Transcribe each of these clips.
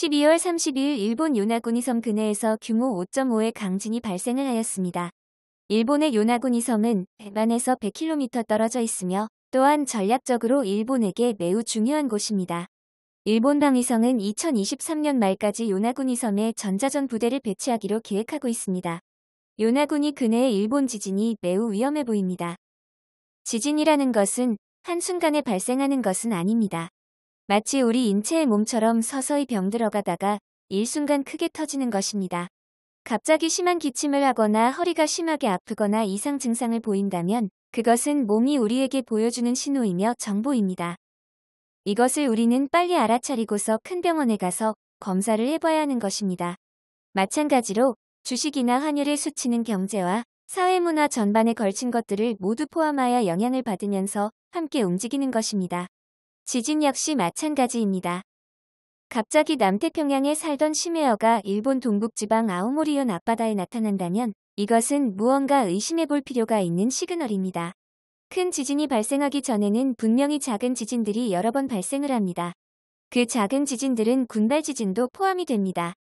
12월 30일 일본 요나구니섬 근해에서 규모 5.5의 강진이 발생을 하였습니다. 일본의 요나구니섬은 대만에서 100km 떨어져 있으며 또한 전략적으로 일본에게 매우 중요한 곳입니다. 일본 방위성은 2023년 말까지 요나구니섬에 전자전 부대를 배치하기로 계획하고 있습니다. 요나구니 근해의 일본 지진이 매우 위험해 보입니다. 지진이라는 것은 한순간에 발생하는 것은 아닙니다. 마치 우리 인체의 몸처럼 서서히 병들어가다가 일순간 크게 터지는 것입니다. 갑자기 심한 기침을 하거나 허리가 심하게 아프거나 이상 증상을 보인다면 그것은 몸이 우리에게 보여주는 신호이며 정보입니다. 이것을 우리는 빨리 알아차리고서 큰 병원에 가서 검사를 해봐야 하는 것입니다. 마찬가지로 주식이나 환율의 수치는 경제와 사회문화 전반에 걸친 것들을 모두 포함하여 영향을 받으면서 함께 움직이는 것입니다. 지진 역시 마찬가지입니다. 갑자기 남태평양에 살던 심해어가 일본 동북지방 아오모리현 앞바다에 나타난다면 이것은 무언가 의심해 볼 필요가 있는 시그널입니다. 큰 지진이 발생하기 전에는 분명히 작은 지진들이 여러 번 발생을 합니다. 그 작은 지진들은 군발 지진도 포함이 됩니다.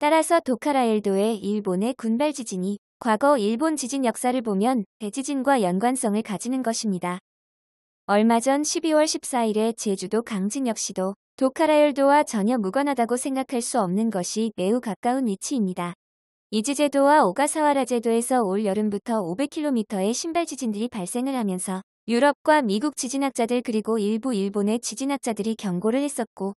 따라서 도카라일도의 일본의 군발 지진이 과거 일본 지진 역사를 보면 대지진과 연관성을 가지는 것입니다. 얼마 전 12월 14일에 제주도 강진역시도 도카라열도와 전혀 무관하다고 생각할 수 없는 것이 매우 가까운 위치입니다. 이즈제도와 오가사와라제도에서 올 여름부터 500km의 신발 지진들이 발생을 하면서 유럽과 미국 지진학자들 그리고 일부 일본의 지진학자들이 경고를 했었고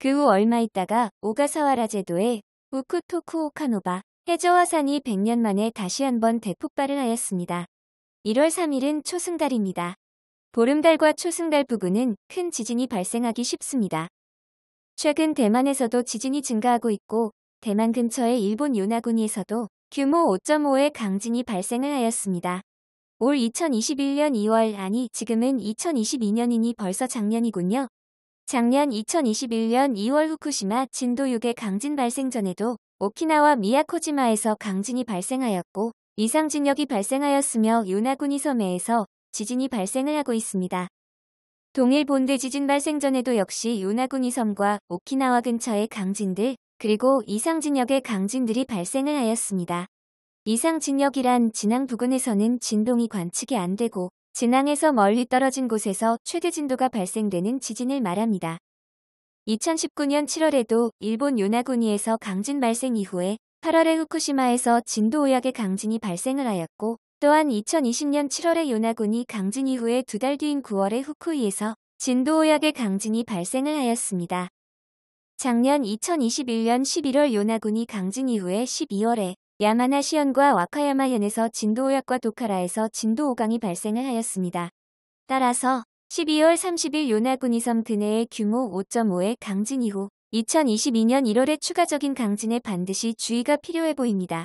그 후 얼마 있다가 오가사와라제도에 우쿠토쿠오카노바 해저화산이 100년 만에 다시 한번 대폭발을 하였습니다. 1월 3일은 초승달입니다. 보름달과 초승달 부근은 큰 지진이 발생하기 쉽습니다. 최근 대만에서도 지진이 증가하고 있고 대만 근처의 일본 요나군에서도 규모 5.5의 강진이 발생을 하였습니다. 올 2021년 2월 아니 지금은 2022년이니 벌써 작년이군요. 작년 2021년 2월 후쿠시마 진도 6의 강진 발생 전에도 오키나와 미야코지마에서 강진이 발생하였고 이상진역이 발생하였으며 요나군이 섬해에서 지진이 발생을 하고 있습니다. 동일 본드 지진 발생 전에도 역시 요나군 이섬과 오키나와 근처의 강진들 그리고 이상진역의 강진들이 발생을 하였습니다. 이상진역이란 진앙 부근에서는 진동이 관측이 안 되고 진앙에서 멀리 떨어진 곳에서 최대 진도가 발생되는 지진을 말합니다. 2019년 7월에도 일본 요나구니에서 강진 발생 이후에 8월에 후쿠시마에서 진도 5약의 강진이 발생을 하였고 또한 2020년 7월에 요나군이 강진 이후에 두 달 뒤인 9월에 후쿠이에서 진도오약의 강진이 발생을 하였습니다. 작년 2021년 11월 요나군이 강진 이후에 12월에 야마나시현과 와카야마현에서 진도오약과 도카라에서 진도5강이 발생을 하였습니다. 따라서 12월 30일 요나군이 섬 근해의 규모 5.5의 강진 이후 2022년 1월에 추가적인 강진에 반드시 주의가 필요해 보입니다.